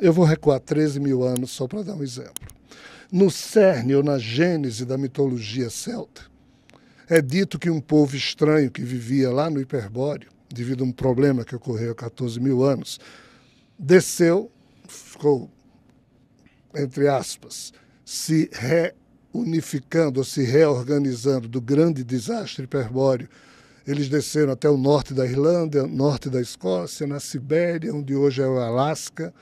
Eu vou recuar 13 mil anos só para dar um exemplo. No cerne ou na gênese da mitologia celta, é dito que um povo estranho que vivia lá no Hiperbóreo, devido a um problema que ocorreu há 14 mil anos, desceu, ficou, entre aspas, se reunificando ou se reorganizando do grande desastre hiperbóreo. Eles desceram até o norte da Irlanda, norte da Escócia, na Sibéria, onde hoje é o Alasca,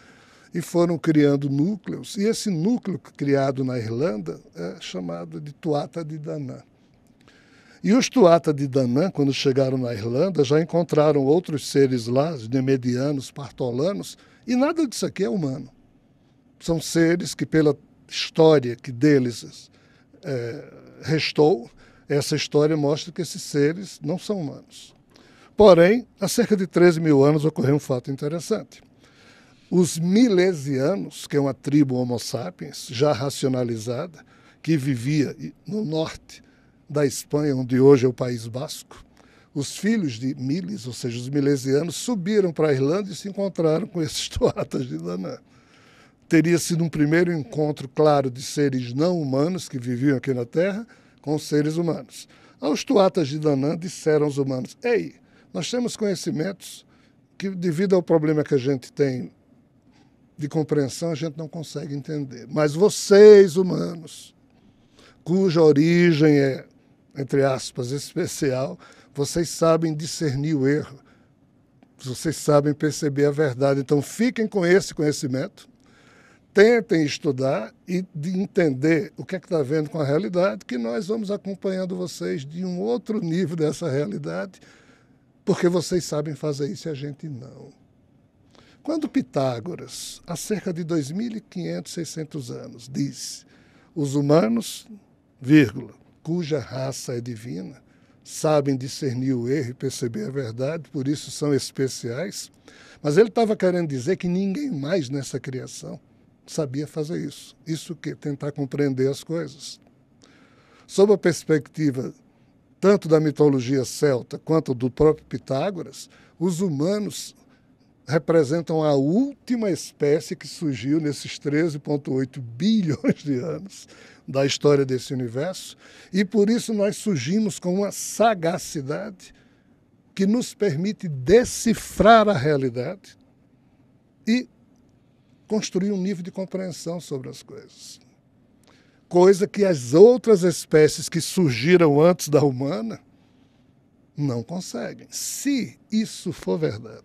e foram criando núcleos. E esse núcleo criado na Irlanda é chamado de Tuata de Danann. E os Tuata de Danann, quando chegaram na Irlanda, já encontraram outros seres lá, os nemedianos, partolanos, e nada disso aqui é humano. São seres que, pela história que deles é, restou, essa história mostra que esses seres não são humanos. Porém, há cerca de 13 mil anos ocorreu um fato interessante. Os milesianos, que é uma tribo homo sapiens já racionalizada, que vivia no norte da Espanha, onde hoje é o País Basco, os filhos de Miles, ou seja, os milesianos, subiram para a Irlanda e se encontraram com esses toatas de Danã. Teria sido um primeiro encontro, claro, de seres não humanos que viviam aqui na Terra com seres humanos. Aos toatas de Danã disseram os humanos: Ei, nós temos conhecimentos que, devido ao problema que a gente tem de compreensão a gente não consegue entender. Mas vocês, humanos, cuja origem é, entre aspas, especial, vocês sabem discernir o erro, vocês sabem perceber a verdade. Então fiquem com esse conhecimento, tentem estudar e entender o que é que está vendo com a realidade, que nós vamos acompanhando vocês de um outro nível dessa realidade, porque vocês sabem fazer isso e a gente não. Quando Pitágoras, há cerca de 2.500, 600 anos, disse: os humanos, vírgula, cuja raça é divina, sabem discernir o erro e perceber a verdade, por isso são especiais. Mas ele estava querendo dizer que ninguém mais nessa criação sabia fazer isso. Isso que tentar compreender as coisas. Sob a perspectiva tanto da mitologia celta quanto do próprio Pitágoras, os humanos representam a última espécie que surgiu nesses 13,8 bilhões de anos da história desse universo, e por isso nós surgimos com uma sagacidade que nos permite decifrar a realidade e construir um nível de compreensão sobre as coisas. Coisa que as outras espécies que surgiram antes da humana não conseguem, se isso for verdade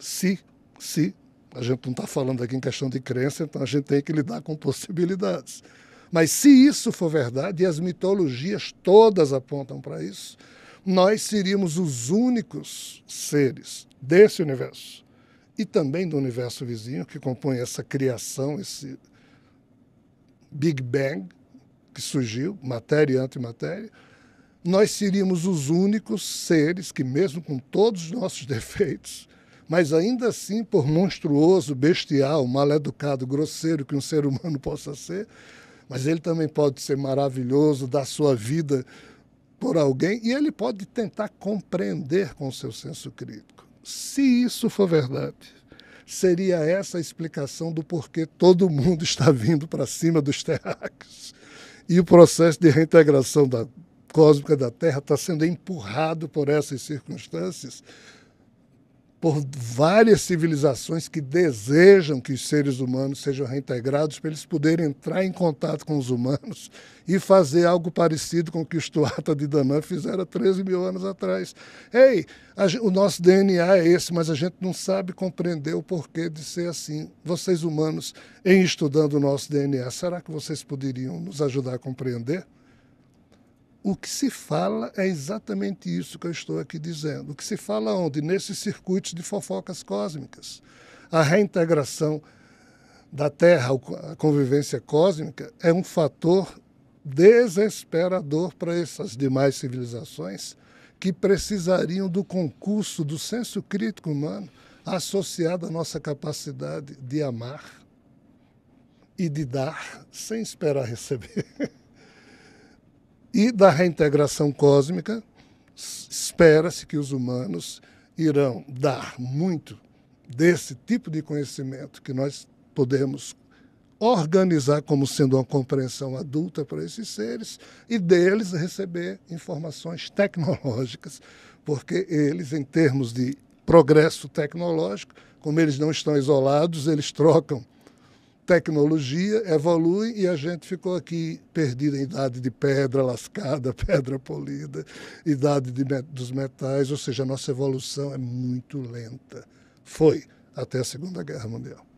se, se, a gente não está falando aqui em questão de crença, então a gente tem que lidar com possibilidades. Mas se isso for verdade, e as mitologias todas apontam para isso, nós seríamos os únicos seres desse universo e também do universo vizinho que compõe essa criação, esse Big Bang que surgiu, matéria e antimatéria, nós seríamos os únicos seres que, mesmo com todos os nossos defeitos, mas ainda assim, por monstruoso, bestial, mal-educado, grosseiro que um ser humano possa ser, mas ele também pode ser maravilhoso, dar sua vida por alguém e ele pode tentar compreender com seu senso crítico. Se isso for verdade, seria essa a explicação do porquê todo mundo está vindo para cima dos terráqueos. E o processo de reintegração da cósmica da Terra está sendo empurrado por essas circunstâncias por várias civilizações que desejam que os seres humanos sejam reintegrados para eles poderem entrar em contato com os humanos e fazer algo parecido com o que os Tuata de Danã fizeram 13 mil anos atrás. Ei, a, o nosso DNA é esse, mas a gente não sabe compreender o porquê de ser assim. Vocês humanos, em estudando o nosso DNA, será que vocês poderiam nos ajudar a compreender? o que se fala é exatamente isso que eu estou aqui dizendo. O que se fala onde? Nesses circuitos de fofocas cósmicas. A reintegração da Terra, a convivência cósmica, é um fator desesperador para essas demais civilizações que precisariam do concurso do senso crítico humano associado à nossa capacidade de amar e de dar sem esperar receber. e da reintegração cósmica, espera-se que os humanos irão dar muito desse tipo de conhecimento que nós podemos organizar como sendo uma compreensão adulta para esses seres e deles receber informações tecnológicas, porque eles, em termos de progresso tecnológico, como eles não estão isolados, eles trocam tecnologia evolui e a gente ficou aqui perdido em idade de pedra lascada, pedra polida, idade de, dos metais, ou seja, a nossa evolução é muito lenta. Foi até a Segunda Guerra Mundial.